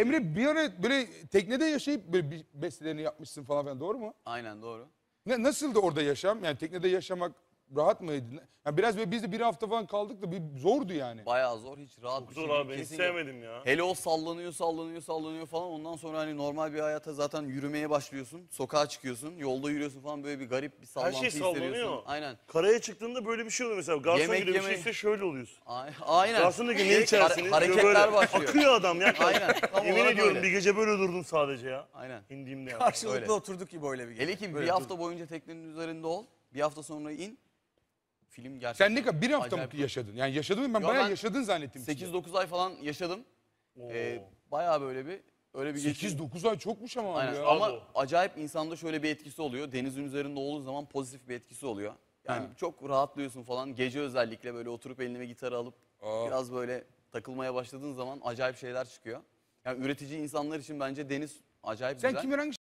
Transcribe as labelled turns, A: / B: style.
A: Emre bir ara böyle teknede yaşayıp böyle bir bestelerini yapmışsın falan filan doğru mu? Aynen doğru. Ne, nasıldı orada yaşam? Yani teknede yaşamak rahat mıydı? Yani biraz böyle biz de bir hafta falan kaldık da bir zordu yani.
B: Bayağı zor hiç rahat bir Zor abi ben hiç sevmedim ya. Hele o sallanıyor sallanıyor sallanıyor falan ondan sonra hani normal bir hayata zaten yürümeye başlıyorsun. Sokağa çıkıyorsun yolda yürüyorsun falan böyle bir garip bir Her şey sallanıyor. Aynen. Karaya çıktığında böyle bir şey oluyor mesela. Garson Yemek gibi
C: bir şey yeme- şeyse şöyle oluyorsun. Aynen. Garson diyor ki ne Hare- içersiniz? Hareketler böyle. başlıyor. Akıyor adam ya. Aynen. Tam Yemin ediyorum öyle.
D: bir gece böyle durdum sadece ya. Aynen. İndiğimde ya. Karşılıklı Öyle. oturduk gibi öyle bir gece. Hele ki
B: bir hafta boyunca teknenin üzerinde ol. Bir hafta sonra in film gerçekten... Sen ne kadar bir
E: hafta mı yaşadın? Yani yaşadın mı? Ben Yo, bayağı ben yaşadın
B: zannettim. 8-9 ay falan yaşadım. Ee, bayağı böyle bir öyle
A: bir geçim- 8-9 ay çokmuş ama
E: Aynen. ya. Ama Bravo.
B: acayip insanda şöyle bir etkisi oluyor. Denizin üzerinde olduğun zaman pozitif bir etkisi oluyor. Yani Ha. çok rahatlıyorsun falan. Gece özellikle böyle oturup eline gitarı alıp Aa. biraz böyle takılmaya başladığın zaman acayip şeyler çıkıyor. Yani üretici insanlar için bence deniz acayip Sen güzel. kimin hangi